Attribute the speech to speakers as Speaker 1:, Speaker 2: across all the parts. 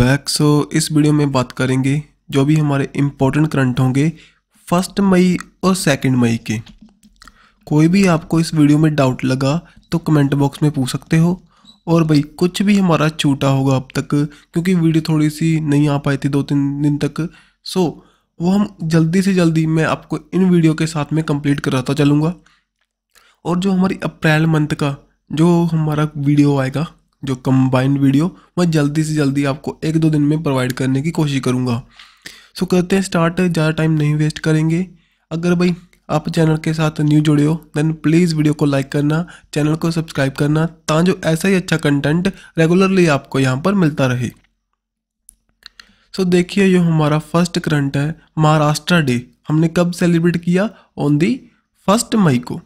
Speaker 1: back so इस video में बात करेंगे जो भी हमारे इम्पोर्टेंट करंट होंगे फर्स्ट मई और सेकंड मई के कोई भी आपको इस वीडियो में डाउट लगा तो कमेंट बॉक्स में पूछ सकते हो और भाई कुछ भी हमारा छूटा होगा अब तक क्योंकि वीडियो थोड़ी सी नहीं आ पाई थी दो तीन दिन तक सो वो हम जल्दी से जल्दी मैं आपको इन वीडियो के साथ में कंप्लीट कराता चलूँगा और जो हमारी अप्रैल मंथ का जो हमारा वीडियो आएगा जो कंबाइंड वीडियो मैं जल्दी से जल्दी आपको एक दो दिन में प्रोवाइड करने की कोशिश करूँगा सो करते हैं स्टार्ट ज़्यादा टाइम नहीं वेस्ट करेंगे अगर भाई आप चैनल के साथ न्यू जुड़े हो दैन प्लीज़ वीडियो को लाइक करना चैनल को सब्सक्राइब करना ताजो ऐसा ही अच्छा कंटेंट रेगुलरली आपको यहाँ पर मिलता रहे सो so, देखिए ये हमारा फर्स्ट करंट है महाराष्ट्र डे हमने कब सेलिब्रेट किया ऑन दी फर्स्ट मई को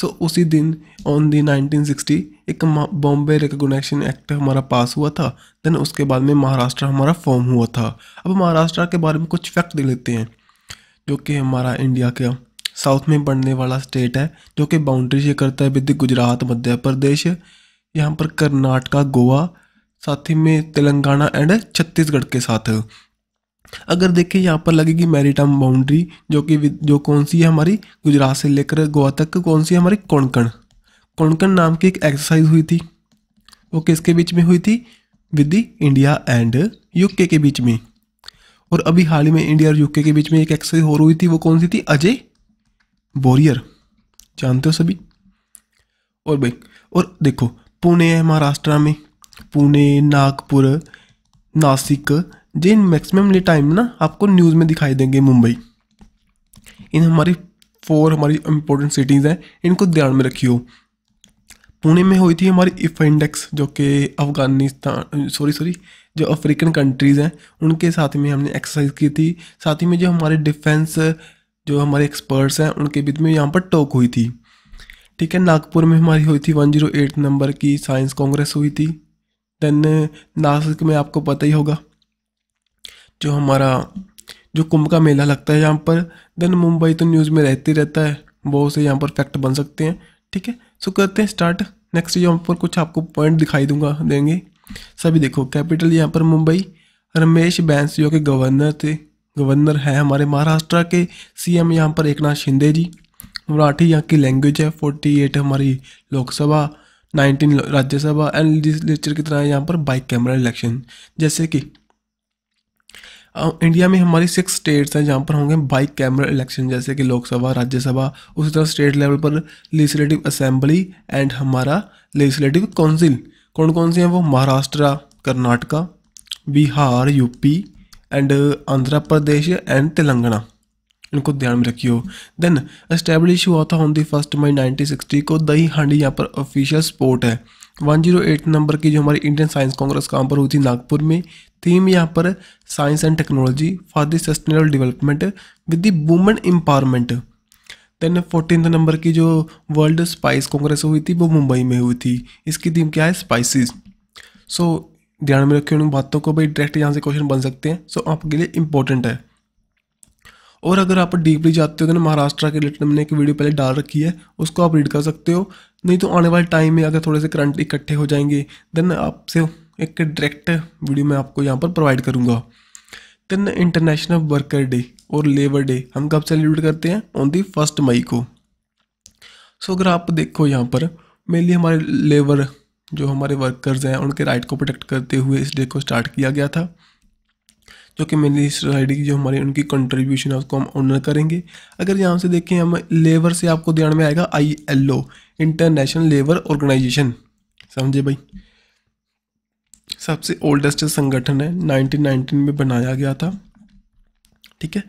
Speaker 1: सो उसी दिन ऑन दी 1960 एक बॉम्बे रिकोगनाइजेशन एक्ट हमारा पास हुआ था देन उसके बाद में महाराष्ट्र हमारा फॉर्म हुआ था अब महाराष्ट्र के बारे में कुछ फैक्ट दे लेते हैं जो कि हमारा इंडिया का साउथ में बढ़ने वाला स्टेट है जो कि बाउंड्री से करता है विद गुजरात मध्य प्रदेश यहाँ पर कर्नाटका गोवा साथ ही में तेलंगाना एंड छत्तीसगढ़ के साथ अगर देखें यहाँ पर लगेगी मैरीटाइम बाउंड्री जो कि जो कौन सी है हमारी गुजरात से लेकर गोवा तक कौन सी है हमारी कोंकण कोंकण नाम की एक एक्सरसाइज हुई थी वो किसके बीच में हुई थी विद इंडिया एंड यूके के बीच में और अभी हाल ही में इंडिया और यूके के बीच में एक एक्सरसाइज हो रही थी वो कौन सी थी अजय बोरियर जानते हो सभी और भाई और देखो पुणे है महाराष्ट्र में पुणे नागपुर नासिक जी इन मैक्सिममली टाइम ना आपको न्यूज़ में दिखाई देंगे मुंबई इन हमारी फोर हमारी इंपॉर्टेंट सिटीज़ हैं इनको ध्यान में रखियो पुणे में हुई थी हमारी इफ़ा इंडेक्स जो कि अफगानिस्तान सॉरी सॉरी जो अफ्रीकन कंट्रीज़ हैं उनके साथ में हमने एक्सरसाइज की थी साथ ही में जो हमारे डिफेंस जो हमारे एक्सपर्ट्स हैं उनके बीच में यहाँ पर टॉक हुई थी ठीक है नागपुर में हमारी हुई थी 108 नंबर की साइंस कांग्रेस हुई थी देन नासिक में आपको पता ही होगा जो हमारा जो कुंभ का मेला लगता है यहाँ पर देन मुंबई तो न्यूज़ में रहती रहता है बहुत से यहाँ पर फैक्ट बन सकते हैं ठीक है सो करते हैं स्टार्ट नेक्स्ट यहाँ पर कुछ आपको पॉइंट दिखाई दूंगा देंगे सभी देखो कैपिटल यहाँ पर मुंबई रमेश बैंस जो कि गवर्नर थे गवर्नर हैं हमारे महाराष्ट्र के सीएम यहाँ पर एक नाथ शिंदे जी मराठी यहाँ की लैंग्वेज है फोर्टी एट हमारी Lok Sabha nineteen Rajya Sabha and legislature की तरह यहाँ पर बाई कैमरा इलेक्शन जैसे कि इंडिया में हमारी सिक्स स्टेट्स हैं जहाँ पर होंगे बाइक कैमरा इलेक्शन जैसे कि लोकसभा राज्यसभा उसी तरह स्टेट लेवल पर लेजिस्लेटिव असेंबली एंड हमारा लेजिस्लेटिव काउंसिल कौन कौन से हैं वो Maharashtra Karnataka Bihar UP and Andhra Pradesh and Telangana इनको ध्यान में रखियो देन इस्टेब्लिश हुआ था ऑन दी फर्स्ट मई 1960 को दही हांडी यहाँ पर ऑफिशियल स्पोर्ट है 108 नंबर की जो हमारी इंडियन साइंस कांग्रेस कहाँ पर हुई थी नागपुर में थीम यहाँ पर science and technology for the sustainable development with the women empowerment then fourteen number की जो वर्ल्ड स्पाइस कांग्रेस हुई थी वो मुंबई में हुई थी इसकी थीम क्या है स्पाइसिस सो so, ध्यान में रखिए उन बातों को भाई डायरेक्ट यहाँ से क्वेश्चन बन सकते हैं सो so, आपके लिए इंपॉर्टेंट है और अगर आप डीपली जाते हो तो ना महाराष्ट्र के रिलेटेड मैंने एक वीडियो पहले डाल रखी है उसको आप रीड कर सकते हो नहीं तो आने वाले टाइम में अगर थोड़े से करंट इकट्ठे हो जाएंगे देन आपसे एक डायरेक्ट वीडियो मैं आपको यहाँ पर प्रोवाइड करूँगा दिन इंटरनेशनल वर्कर डे और लेबर डे हम कब सेलिब्रेट करते हैं ऑन दी फर्स्ट मई को सो अगर आप देखो यहाँ पर मेनली हमारे लेबर जो हमारे वर्कर्स हैं उनके राइट को प्रोटेक्ट करते हुए इस डे को स्टार्ट किया गया था जो कि मेनली सोसाइटी की जो हमारी उनकी कंट्रीब्यूशन है उसको हम ऑनर करेंगे अगर यहाँ से देखें हम लेबर से आपको ध्यान में आएगा I L O international labour organisation समझे भाई सबसे ओल्डेस्ट संगठन है 1919 में बनाया गया था ठीक है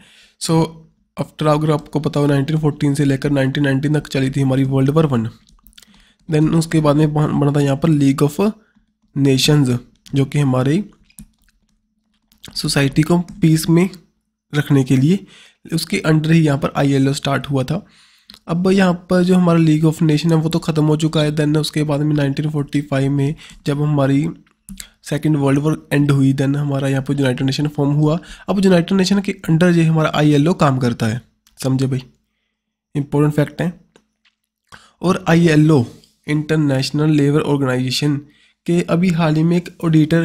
Speaker 1: सो आफ्टर अगर आपको पता हो 1914 से लेकर 1919 तक चली थी हमारी वर्ल्ड वॉर वन देन उसके बाद में बना था यहाँ पर लीग ऑफ नेशंस जो कि हमारी सोसाइटी को पीस में रखने के लिए उसके अंडर ही यहाँ पर आई स्टार्ट हुआ था अब यहाँ पर जो हमारा लीग ऑफ नेशन है वो तो ख़त्म हो चुका है देन उसके बाद में 1945 में जब हमारी सेकेंड वर्ल्ड वॉर एंड हुई देन हमारा यहाँ पर यूनाइटेड नेशन फॉर्म हुआ अब यूनाइटेड नेशन के अंडर जो हमारा आई काम करता है समझे भाई इंपॉर्टेंट फैक्ट है और आई इंटरनेशनल लेबर ऑर्गेनाइजेशन के अभी हाल ही में एक ऑडिटर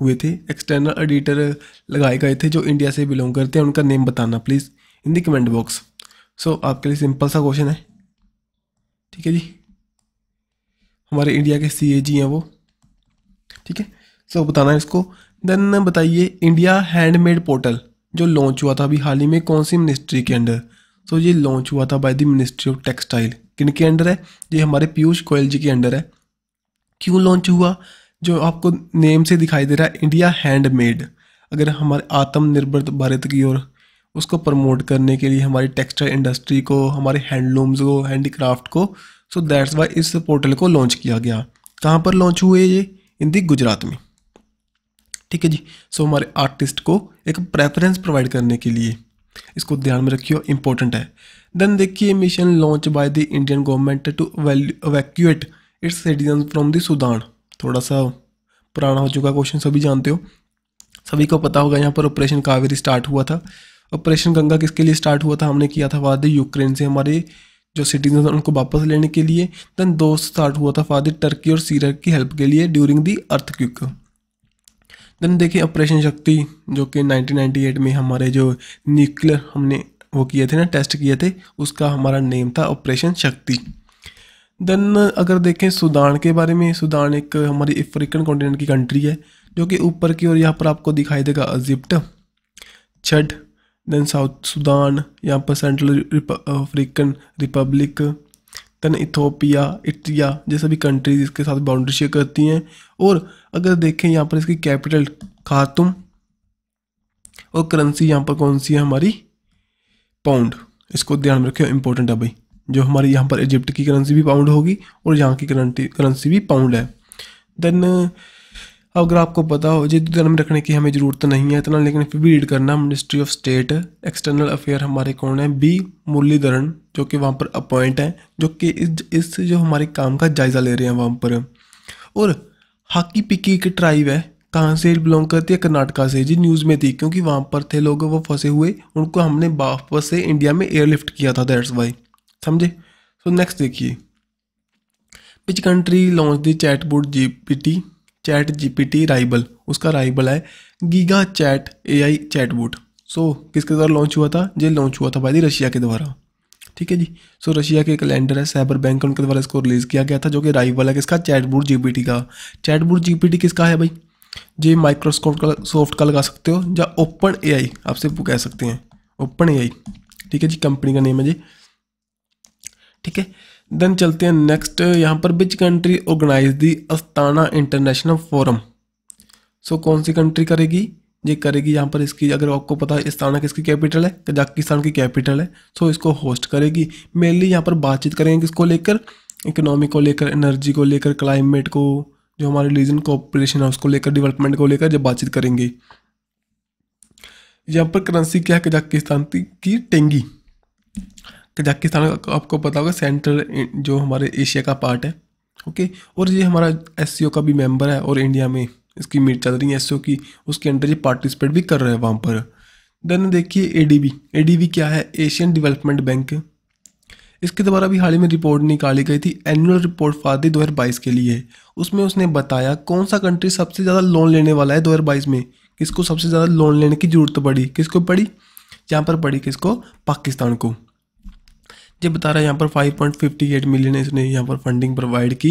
Speaker 1: हुए थे एक्सटर्नल ऑडिटर लगाए गए थे जो इंडिया से बिलोंग करते हैं उनका नेम बताना please in the comment box so आपके लिए सिंपल सा क्वेश्चन है ठीक है जी हमारे इंडिया के सी हैं वो ठीक है सो बताना है इसको देन बताइए इंडिया हैंडमेड पोर्टल जो लॉन्च हुआ था अभी हाल ही में कौन सी मिनिस्ट्री के अंडर सो ये लॉन्च हुआ था by the ministry of textile किन के अंडर है ये हमारे पीयूष गोयल जी के अंडर है क्यों लॉन्च हुआ जो आपको नेम से दिखाई दे रहा है इंडिया हैंडमेड अगर हमारे आत्मनिर्भर भारत की ओर उसको प्रमोट करने के लिए हमारी टेक्सटाइल इंडस्ट्री को हमारे हैंडलूम्स को हैंडीक्राफ्ट को सो दैट्स वाई इस पोर्टल को लॉन्च किया गया कहाँ पर लॉन्च हुए ये इन दी गुजरात में ठीक है जी सो हमारे आर्टिस्ट को एक प्रेफरेंस प्रोवाइड करने के लिए इसको ध्यान में रखियो इंपॉर्टेंट है देन देखिए mission launch by the Indian government to evacuate its citizen from the Sudan थोड़ा सा पुराना हो चुका क्वेश्चन सभी जानते हो सभी को पता होगा यहाँ पर ऑपरेशन कावेरी स्टार्ट हुआ था ऑपरेशन गंगा किसके लिए स्टार्ट हुआ था हमने किया था वाद यूक्रेन से हमारे जो सिटीजन उनको वापस लेने के लिए देन दो स्टार्ट हुआ था फादर टर्की और सीरिया की हेल्प के लिए during the earthquake then देखिए ऑपरेशन शक्ति जो कि 1998 में हमारे जो न्यूक्लियर हमने वो किए थे ना टेस्ट किए थे उसका हमारा नेम था ऑपरेशन शक्ति देन अगर देखें सुदान के बारे में सुदान एक हमारी अफ्रीकन कॉन्टिनेंट की कंट्री है जो कि ऊपर की ओर यहाँ पर आपको दिखाई देगा इजिप्ट छठ then साउथ Sudan, यहाँ पर सेंट्रल अफ्रीकन रिपब्लिक तन इथोपिया इटलिया जैसे भी कंट्रीज इसके साथ बाउंड्री शेयर करती हैं और अगर देखें यहाँ पर इसकी कैपिटल खातुम और करेंसी यहाँ पर कौन सी है हमारी पाउंड इसको ध्यान में रखें इंपॉर्टेंट है भाई जो हमारी यहाँ पर इजिप्ट की करेंसी भी पाउंड होगी और यहाँ की करेंसी भी पाउंड है देन अगर आपको पता हो जी धर्म रखने की हमें ज़रूरत नहीं है इतना लेकिन फिर भी रीड करना ministry of state external affair हमारे कौन है बी मुरलीधरन जो कि वहाँ पर अपॉइंट हैं जो कि इस, इस जो हमारे काम का जायज़ा ले रहे हैं वहाँ पर और हाकी पिकी एक ट्राइब है कहाँ से बिलोंग करती है कर्नाटका से जी न्यूज़ में थी क्योंकि वहाँ पर थे लोग वो फंसे हुए उनको हमने वापस से इंडिया में एयरलिफ्ट किया था दैट्स वाई समझे सो नेक्स्ट देखिए which country launch the chatbot G P T chat GPT राइबल उसका राइबल है Giga chat AI chatbot so किसके द्वारा लॉन्च हुआ था ये लॉन्च हुआ था भाई रशिया के द्वारा ठीक है जी सो रशिया के एक लैंडर है साइबर बैंक उनके द्वारा इसको रिलीज़ किया गया था जो कि राइवल है किसका चैटबोट जीपीटी का चैटबोट जीपीटी किसका है भाई जी माइक्रोसॉफ्ट का सॉफ्ट का लगा सकते हो या ओपन आई आपसे कह सकते हैं ओपन आई ठीक है जी कंपनी का नेम है जी ठीक है देन चलते हैं नेक्स्ट यहाँ पर which country organise the Astana international forum so कौन सी कंट्री करेगी ये करेगी यहाँ पर इसकी अगर आपको पता है अस्ताना किसकी कैपिटल है कजाकिस्तान की कैपिटल है सो इसको होस्ट करेगी मेनली यहाँ पर बातचीत करेंगे किसको लेकर इकोनॉमी को लेकर एनर्जी को लेकर क्लाइमेट को जो हमारे रिलीजन कोऑपरेशन है उसको लेकर डेवलपमेंट को लेकर जब बातचीत करेंगे यहाँ पर करेंसी क्या है कजाकिस्तान की टेंगी कजाकिस्तान का आपको पता होगा सेंट्रल जो हमारे एशिया का पार्ट है ओके और ये हमारा एस का भी मेम्बर है और इंडिया में इसकी मीट चल रही है एस की उसके अंडर ये पार्टिसिपेट भी कर रहे हैं वहाँ पर देन देखिए ए डी क्या है एशियन डेवलपमेंट बैंक इसके द्वारा भी हाल ही में रिपोर्ट निकाली गई थी एनुअल रिपोर्ट फादी दो के लिए उसमें उसने बताया कौन सा कंट्री सबसे ज़्यादा लोन लेने वाला है दो में किसको सबसे ज़्यादा लोन लेने की ज़रूरत पड़ी किसको पड़ी यहाँ पर पड़ी किसको पाकिस्तान को ये बता रहा है यहाँ पर 5.58 मिलियन इसने यहाँ पर फंडिंग प्रोवाइड की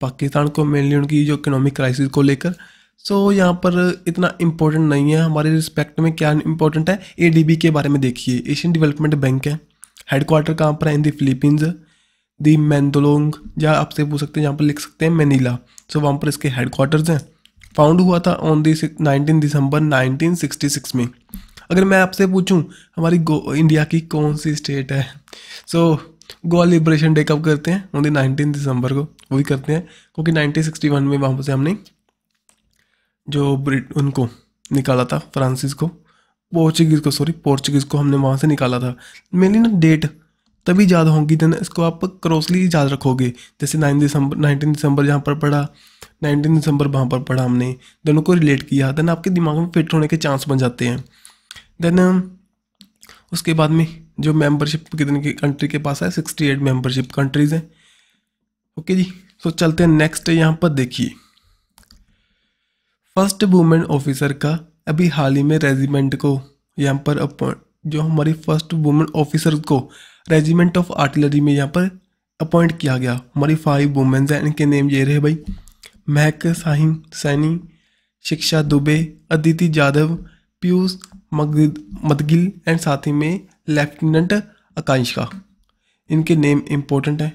Speaker 1: पाकिस्तान को मेनली उनकी जो इकोनॉमिक क्राइसिस को लेकर सो so, यहाँ पर इतना इम्पोर्टेंट नहीं है हमारे रिस्पेक्ट में क्या इंपॉर्टेंट है ए के बारे में देखिए एशियन डेवलपमेंट बैंक है हेडक्वार्टर कहाँ पर है इन दी फिलीपींस दी मैंदोलोंग या आपसे पूछ सकते हैं यहाँ पर लिख सकते हैं मैनीला सो so, वहाँ पर इसके हेडक्वार्टर्स हैं फाउंड हुआ था ऑन दी नाइनटीन दिसंबर 1966 में अगर मैं आपसे पूछूं हमारी इंडिया की कौन सी स्टेट है so so, Goa liberation day कब करते हैं ओनली नाइनटीन दिसंबर को वो भी करते हैं क्योंकि नाइनटीन सिक्सटी वन में वहाँ से हमने जो ब्रिट उनको निकाला था फ्रांसिस को पोर्चुगीज़ को सॉरी पोर्चुगीज़ को हमने वहाँ से निकाला था मेनली ना डेट तभी याद होंगी देन इसको आप क्रॉसली याद रखोगे जैसे नाइन दिसंबर नाइनटीन दिसंबर यहाँ पर पढ़ा नाइनटीन दिसंबर वहाँ पर पढ़ा हमने दोनों को रिलेट किया देन आपके दिमाग में फिट होने के चांस बन जाते हैं देन um, उसके बाद में जो मेंबरशिप कितने की कंट्री के पास है सिक्सटी एट मेम्बरशिप कंट्रीज़ हैं ओके जी तो चलते हैं नेक्स्ट यहाँ पर देखिए फर्स्ट वुमेन ऑफिसर का अभी हाल ही में रेजिमेंट को यहाँ पर अपॉइंट जो हमारी फर्स्ट वुमेन ऑफिसर को रेजिमेंट ऑफ आर्टिलरी में यहाँ पर अपॉइंट किया गया हमारी फाइव वुमेन्स हैं इनके नेम ये रहे भाई महक साहिम सैनी शिक्षा दुबे अदिति जाधव पीयूष मदगिल एंड साथ ही में लेफ्टिनेंट आकांक्षा इनके नेम इम्पोर्टेंट है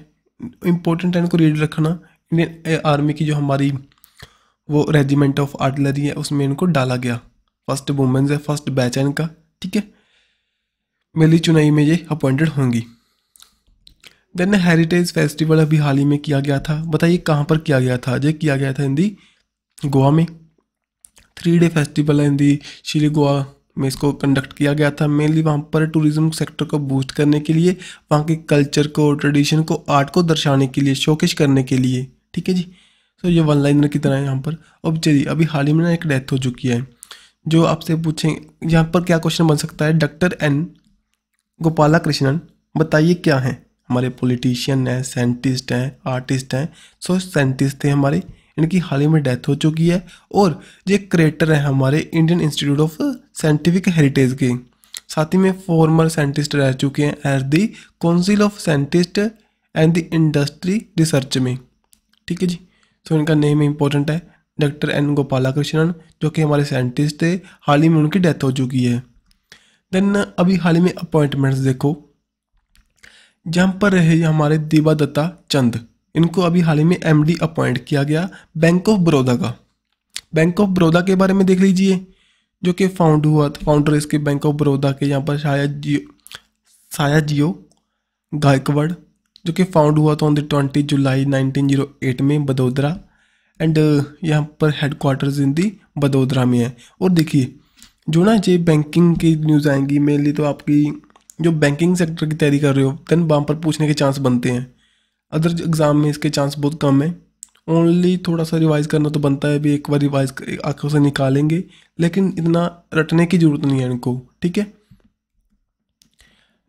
Speaker 1: इम्पोर्टेंट है इनको रीड रखना इंडियन आर्मी की जो हमारी वो रेजिमेंट ऑफ आर्टिलरी है उसमें इनको डाला गया फर्स्ट वुमेंस है फर्स्ट बैच है इनका ठीक है मेरी चुनाई में ये अपॉइंटेड होंगी देन हेरिटेज फेस्टिवल अभी हाल ही में किया गया था बताइए कहाँ पर किया गया था ये किया गया था इन दी गोवा में थ्री डे फेस्टिवल है इन दी श्री गोवा में इसको कंडक्ट किया गया था मेनली वहाँ पर टूरिज्म सेक्टर को बूस्ट करने के लिए वहाँ के कल्चर को ट्रेडिशन को आर्ट को दर्शाने के लिए शोकेश करने के लिए ठीक है जी सो ये वन लाइनर की तरह है यहाँ पर अब चलिए अभी हाल ही में ना एक डेथ हो चुकी है जो आपसे पूछें यहाँ पर क्या क्वेश्चन बन सकता है डॉक्टर एन गोपाला कृष्णन बताइए क्या हैं हमारे पॉलिटिशियन हैं साइंटिस्ट हैं आर्टिस्ट हैं सो साइंटिस्ट थे हमारे इनकी हाल ही में डेथ हो चुकी है और ये क्रिएटर है हमारे Indian institute of scientific heritage के साथ ही में फॉर्मर साइंटिस्ट रह चुके हैं at the council of scientist and the industry research में ठीक है जी सो इनका नेम इंपॉर्टेंट है डॉक्टर एन गोपाला कृष्णन जो कि हमारे साइंटिस्ट थे हाल ही में उनकी डेथ हो चुकी है देन अभी हाल ही में अपॉइंटमेंट्स देखो जहाँ पर रहे हमारे दीवा दत्ता चंद इनको अभी हाल ही में एम अपॉइंट किया गया बैंक ऑफ बड़ौदा का बैंक ऑफ बड़ौदा के बारे में देख लीजिए जो कि फाउंड हुआ था फाउंडर इसके बैंक ऑफ बड़ौदा के यहाँ पर शायद जियो साया जियो गायकवाड़ जो कि फाउंड हुआ था ऑन द ट्वेंटी जुलाई 1908 में बदोदरा एंड uh, यहाँ पर हेड इन दी बदोदरा में है और देखिए जो ना जी बैंकिंग की न्यूज़ आएंगी मेनली तो आपकी जो बैंकिंग सेक्टर की तैयारी कर रहे हो देन वहाँ पर पूछने के चांस बनते हैं अदर एग्ज़ाम में इसके चांस बहुत कम है ओनली थोड़ा सा रिवाइज़ करना तो बनता है भी एक बार रिवाइज़ आंखों से निकालेंगे लेकिन इतना रटने की ज़रूरत नहीं है इनको ठीक है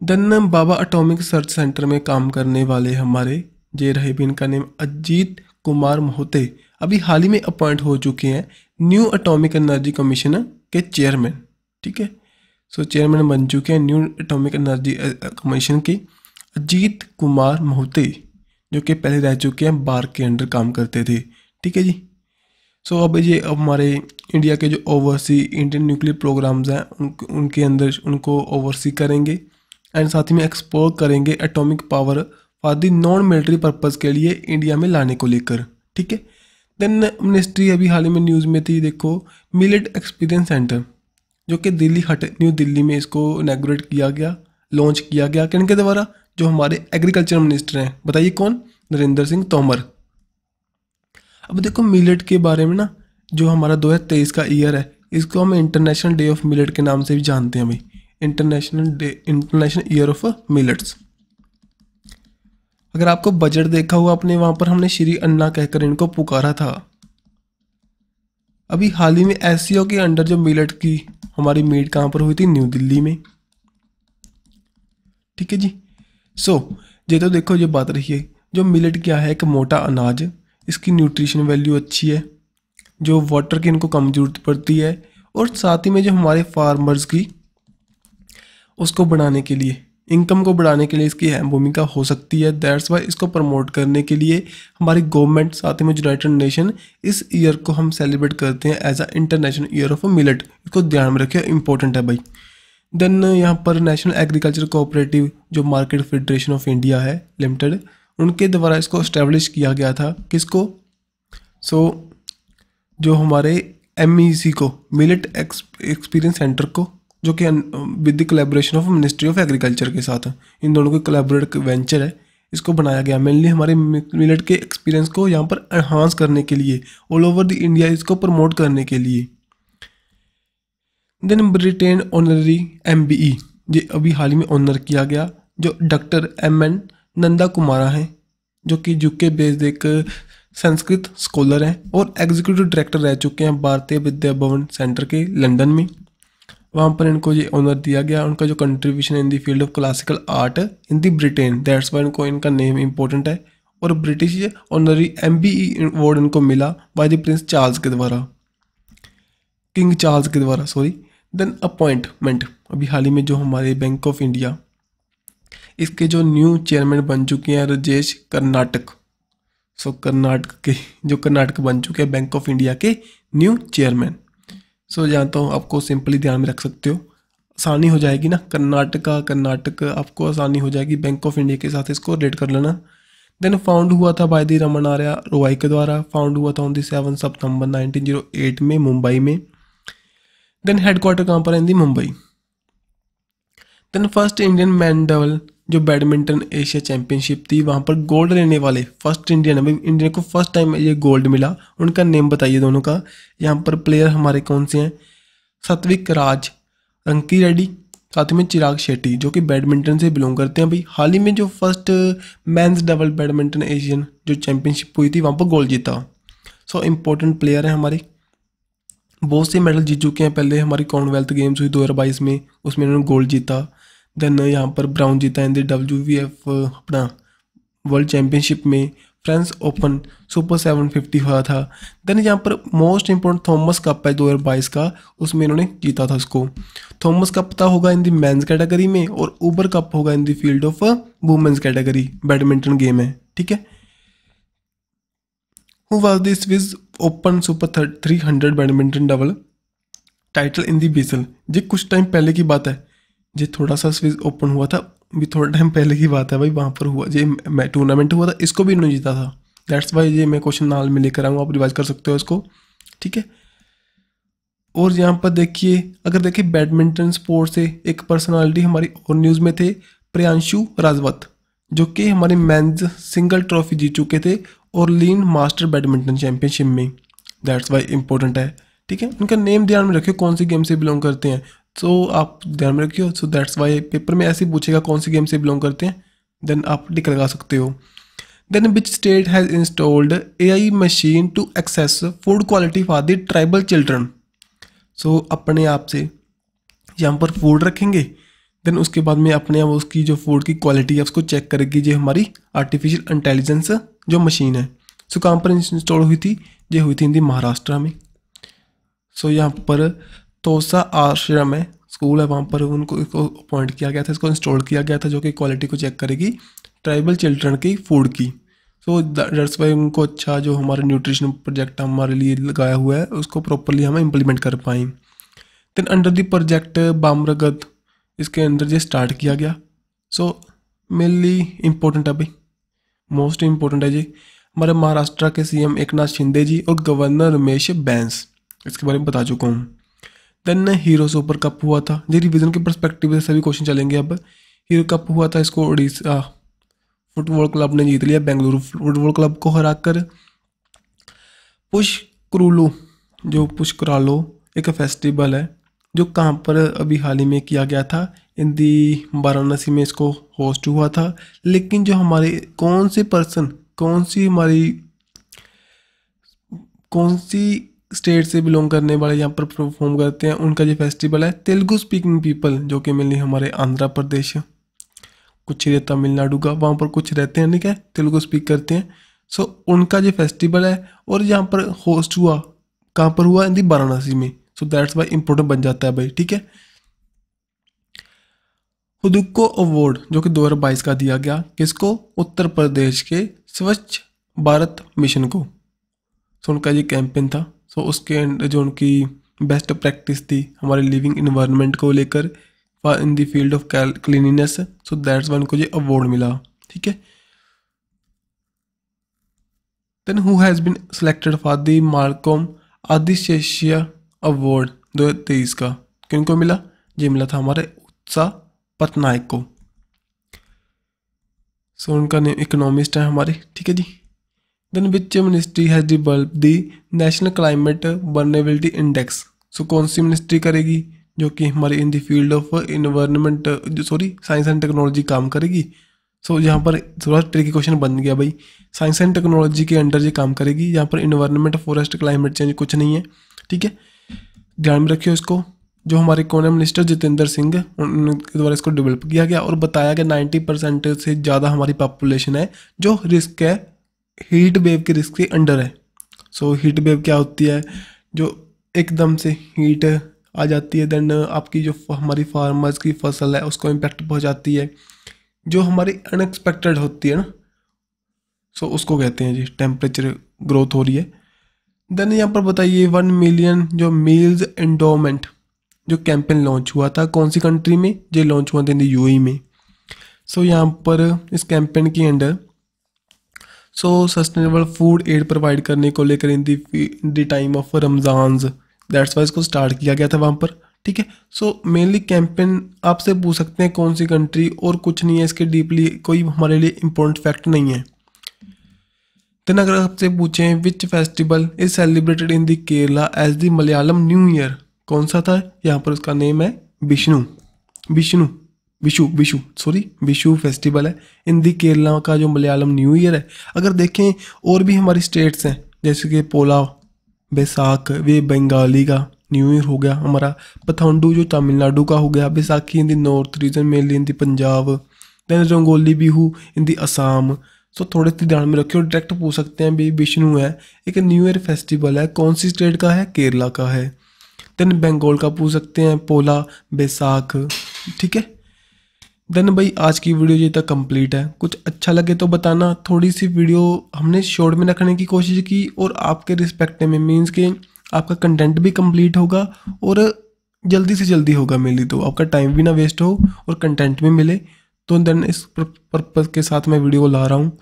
Speaker 1: दन्नम um, Bhabha atomic research centre में काम करने वाले हमारे जे रहे भी इनका नेम अजीत कुमार मोहते अभी हाल ही में अपॉइंट हो चुके हैं न्यू अटोमिक एनर्जी कमीशन के चेयरमैन ठीक है सो चेयरमैन बन चुके हैं न्यू अटोमिक एनर्जी कमीशन के अजीत कुमार मोहते जो कि पहले रह चुके हैं बार के अंडर काम करते थे ठीक है जी सो अब ये अब हमारे इंडिया के जो ओवरसी इंडियन न्यूक्लियर प्रोग्राम्स हैं उन, उनके अंदर उनको ओवरसी करेंगे एंड साथ ही में एक्सप्लोर करेंगे atomic power for the non military purpose के लिए इंडिया में लाने को लेकर ठीक है देन मिनिस्ट्री अभी हाल ही में न्यूज़ में थी देखो मिलिट एक्सपीरियंस सेंटर जो कि दिल्ली हट न्यू दिल्ली में इसको इनाग्रेट किया गया लॉन्च किया गया किनके द्वारा जो हमारे एग्रीकल्चर मिनिस्टर हैं बताइए कौन नरेंद्र सिंह तोमर अब देखो मिलेट के बारे में ना जो हमारा 2023 का ईयर है इसको हम इंटरनेशनल डे ऑफ मिलेट के नाम से भी जानते हैं भाई international day international year of millets अगर आपको बजट देखा हुआ अपने वहाँ पर हमने श्री अन्ना कहकर इनको पुकारा था अभी हाल ही में एस के अंडर जो मिलेट की हमारी मीट कहाँ पर हुई थी न्यू दिल्ली में ठीक है जी सो so, ये तो देखो ये बात रही है जो मिलेट क्या है एक मोटा अनाज इसकी न्यूट्रिशन वैल्यू अच्छी है जो वाटर की इनको कम जरूरत पड़ती है और साथ ही में जो हमारे फार्मर्स की उसको बढ़ाने के लिए इनकम को बढ़ाने के लिए इसकी अहम भूमिका हो सकती है दैट्स वाई इसको प्रमोट करने के लिए हमारी गवर्नमेंट साथ ही में यूनाइटेड नेशन इस ईयर को हम सेलिब्रेट करते हैं as a international year of millet इसको ध्यान में रखिए इंपॉर्टेंट है भाई देन uh, यहाँ पर नेशनल एग्रीकल्चर कोऑपरेटिव जो मार्केट फेडरेशन ऑफ इंडिया है लिमिटेड उनके द्वारा इसको इस्टेब्लिश किया गया था किसको सो so, जो हमारे एम e को मिलिट एक्सपीरियंस सेंटर को जो कि with the collaboration of ministry of agriculture के साथ इन दोनों के कलेबोरेट वेंचर है इसको बनाया गया मेनली हमारे मिलेट के एक्सपीरियंस को यहाँ पर एनहांस करने के लिए ऑल ओवर द इंडिया इसको प्रमोट करने के लिए देन ब्रिटेन ऑनररी एम ये अभी हाल ही में ऑनर किया गया जो doctor M N Nanda Kumara हैं जो कि यूके बेस्ड एक संस्कृत स्कॉलर हैं और एग्जीक्यूटिव डायरेक्टर रह चुके हैं भारतीय विद्या भवन सेंटर के लंदन में वहाँ पर इनको ये ऑनर दिया गया उनका जो कंट्रीब्यूशन है in the field of classical art in the Britain that's why इनको इनका नेम इंपॉर्टेंट है और British honorary M B E award इनको मिला बाय द प्रिंस चार्ल्स के द्वारा किंग चार्ल्स के द्वारा सॉरी देन अपॉइंटमेंट अभी हाल ही में जो हमारे बैंक ऑफ इंडिया इसके जो न्यू चेयरमैन बन चुके हैं राजेश कर्नाटक सो कर्नाटक के जो कर्नाटक बन चुके हैं बैंक ऑफ इंडिया के न्यू चेयरमैन सो जानता हूँ आपको सिंपली ध्यान में रख सकते हो आसानी हो जाएगी ना कर्नाटका कर्नाटक आपको आसानी हो जाएगी बैंक ऑफ इंडिया के साथ इसको रेट कर लेना देन फाउंड हुआ था बाय दी रमन आर्या रोवाई के द्वारा फाउंड हुआ था on the seven zero eight में मुंबई में देन हेडक्वार्टर कहाँ पर है the Mumbai then first Indian man double जो बैडमिंटन एशिया चैंपियनशिप थी वहाँ पर गोल्ड लेने वाले फर्स्ट इंडियन अभी इंडिया को फर्स्ट टाइम ये गोल्ड मिला उनका नेम बताइए दोनों का यहाँ पर प्लेयर हमारे कौन से हैं सत्विक राज रंकी रेड्डी साथ में चिराग शेट्टी जो कि बैडमिंटन से बिलोंग करते हैं भाई हाल ही में जो first men's double badminton Asian जो चैंपियनशिप हुई थी वहाँ पर गोल्ड जीता सो so, इम्पोर्टेंट प्लेयर हैं हमारी बहुत से मेडल जीत चुके हैं पहले हमारी कॉमनवेल्थ गेम्स हुई बाईस में उसमें इन्होंने गोल्ड जीता देन यहाँ पर ब्राउन जीता in the W V F अपना वर्ल्ड चैम्पियनशिप में French open super seven fifty हुआ था देन यहाँ पर मोस्ट इंपॉर्टेंट थॉमस कप है दो हज़ार बाईस का उसमें इन्होंने जीता था उसको थॉमस कप था होगा इन दी मेंस कैटेगरी में और ऊबर कप होगा in the field of women's category badminton game है ठीक है who was the Swiss Open Super 300 badminton double title in the Basel ये कुछ टाइम पहले की बात है ये थोड़ा सा स्विस ओपन हुआ था भी थोड़ा टाइम पहले की बात है भाई वहाँ पर हुआ ये टूर्नामेंट हुआ था इसको भी इन्होंने जीता था दैट्स वाई ये मैं क्वेश्चन नाल में लेकर आऊँगा आप रिवाइज कर सकते हो इसको ठीक है और यहाँ पर देखिए अगर देखिए बैडमिंटन स्पोर्ट से एक पर्सनालिटी हमारी और न्यूज़ में थे प्रियांशु राजवत जो कि हमारे मैं सिंगल ट्रॉफी जीत चुके थे और लीन मास्टर बैडमिंटन चैंपियनशिप में दैट्स वाई इंपॉर्टेंट है ठीक है उनका नेम ध्यान में रखियो कौन सी गेम से बिलोंग करते हैं तो आप ध्यान में रखियो सो दैट्स वाई पेपर में ऐसे पूछेगा कौन सी गेम से बिलोंग करते हैं देन आप टिक लगा सकते हो then which state has installed A I machine to access food quality for the tribal children so अपने आप से यहाँ पर फूड रखेंगे देन उसके बाद में अपने आप उसकी जो फूड की क्वालिटी है उसको चेक करेगी जो हमारी आर्टिफिशियल इंटेलिजेंस जो मशीन है सो कहाँ पर इंस्टॉल हुई थी ये हुई थी हिंदी महाराष्ट्र में सो यहाँ पर तोसा आश्रम है स्कूल है वहाँ पर उनको इसको अपॉइंट किया गया था इसको इंस्टॉल किया गया था जो कि क्वालिटी को चेक करेगी ट्राइबल चिल्ड्रन की फूड की सो डेट्स वाई उनको अच्छा जो हमारा न्यूट्रिशन प्रोजेक्ट हमारे लिए लगाया हुआ है उसको प्रॉपरली हम इम्प्लीमेंट कर पाएँ देन अंडर दी प्रोजेक्ट बामरगत इसके अंदर ये स्टार्ट किया गया सो मेनली इम्पोर्टेंट है भाई मोस्ट इम्पोर्टेंट है जी हमारे महाराष्ट्र के सी एम शिंदे जी और गवर्नर रमेश बैंस इसके बारे में बता चुका हूँ देन हीरो सुपर कप हुआ था जी रिविजन के परस्पेक्टिव से सभी क्वेश्चन चलेंगे अब हीरो कप हुआ था इसको उड़ीसा फुटबॉल क्लब ने जीत लिया बेंगलुरु फुटबॉल क्लब को हरा कर पुश क्रूलो जो पुष्करालो एक फेस्टिवल है जो कहाँ पर अभी हाल ही में किया गया था इन दी वाराणसी में इसको होस्ट हुआ था लेकिन जो हमारे कौन से पर्सन कौन सी हमारी कौन सी स्टेट से बिलोंग करने वाले यहाँ पर परफॉर्म करते हैं उनका जो फेस्टिवल है तेलुगु स्पीकिंग पीपल जो कि मेनली हमारे आंध्र प्रदेश कुछ ही तमिलनाडु का वहाँ पर कुछ रहते हैं ठीक है तेलुगु स्पीक करते हैं सो उनका जो फेस्टिवल है और यहाँ पर होस्ट हुआ कहाँ पर हुआ इन दी वाराणसी में सो दैट्स वाई इंपोर्टेंट बन जाता है भाई ठीक है हुदुको अवार्ड जो कि 2022 का दिया गया किसको उत्तर प्रदेश के स्वच्छ भारत मिशन को सो उनका ये कैंपेन था सो उसके जो उनकी बेस्ट प्रैक्टिस थी हमारे लिविंग इन्वायरमेंट को लेकर in the field of cleanliness so that's one को ये अवार्ड मिला ठीक है then who has been selected for the Malcolm Adiseshiah award दो तेईस का किन को मिला ये मिला था हमारे उत्साह पटनायक को सो so, उनका नेम इकोनॉमिस्ट है हमारे ठीक है जी then which ministry has develop the national climate vulnerability index so कौन सी मिनिस्ट्री करेगी जो कि हमारी in the field of environment sorry science and technology काम करेगी सो so, यहाँ पर थोड़ा ट्रिकी क्वेश्चन बन गया भाई साइंस एंड टेक्नोलॉजी के अंडर ये काम करेगी यहाँ पर इन्वायरमेंट फॉरेस्ट क्लाइमेट चेंज कुछ नहीं है ठीक है ध्यान में रखियो इसको जो हमारे कोने मिनिस्टर जितेंद्र सिंह उनके द्वारा इसको डेवलप किया गया और बताया गया नाइन्टी परसेंट से ज़्यादा हमारी पॉपुलेशन है जो रिस्क है हीट वेव के रिस्क के अंडर है सो हीट वेव क्या होती है जो एकदम से हीट आ जाती है देन आपकी जो हमारी फार्मर्स की फसल है उसको इम्पैक्ट पहुँचाती है जो हमारी अनएक्सपेक्टेड होती है ना सो उसको कहते हैं जी टेम्परेचर ग्रोथ हो रही है देन यहाँ पर बताइए वन मिलियन जो मील्स एंडोमेंट जो कैंपेन लॉन्च हुआ था कौन सी कंट्री में जो लॉन्च हुआ था यू e में सो so, यहाँ पर इस कैंपेन के under so sustainable food aid provide करने को लेकर in the time of Ramzan that's wise को स्टार्ट किया गया था वहाँ पर ठीक है सो मेनली कैंपेन आपसे पूछ सकते हैं कौन सी कंट्री और कुछ नहीं है इसके डीपली कोई हमारे लिए इम्पोर्टेंट फैक्ट नहीं है Then अगर आपसे पूछें which festival is celebrated in the Kerala as the Malayalam new year कौन सा था यहाँ पर उसका नेम है विष्णु विष्णु विशु विशु सॉरी विशु फेस्टिवल है इन दी केरला का जो मलयालम न्यू ईयर है अगर देखें और भी हमारी स्टेट्स हैं जैसे कि पोलाव बैसाख वे बंगाली का न्यू ईयर हो गया हमारा पथांडू जो तमिलनाडु का हो गया Baisakhi in the north region mainly in the Punjab then Rongali Bihu in the Assam so थोड़े से ध्यान में रखिए और डायरेक्ट पूछ सकते हैं भाई विष्णु है एक न्यू ईयर फेस्टिवल है कौन सी स्टेट का है केरला का है देन बंगाल का पूछ सकते हैं पोला बैसाख ठीक है देन भाई आज की वीडियो ये तक कंप्लीट है कुछ अच्छा लगे तो बताना थोड़ी सी वीडियो हमने शॉर्ट में रखने की कोशिश की और आपके रिस्पेक्ट में मीन्स के आपका कंटेंट भी कंप्लीट होगा और जल्दी से जल्दी होगा मेरी तो आपका टाइम भी ना वेस्ट हो और कंटेंट भी मिले तो देन इस पर्पज़ के साथ मैं वीडियो ला रहा हूँ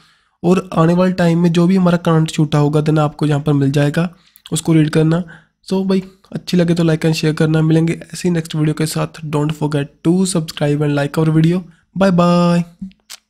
Speaker 1: और आने वाले टाइम में जो भी हमारा करंट छूटा होगा देन आपको यहाँ पर मिल जाएगा उसको रीड करना सो so, भाई अच्छी लगे तो लाइक एंड शेयर करना मिलेंगे ऐसी नेक्स्ट वीडियो के साथ don't forget to subscribe and like our video bye bye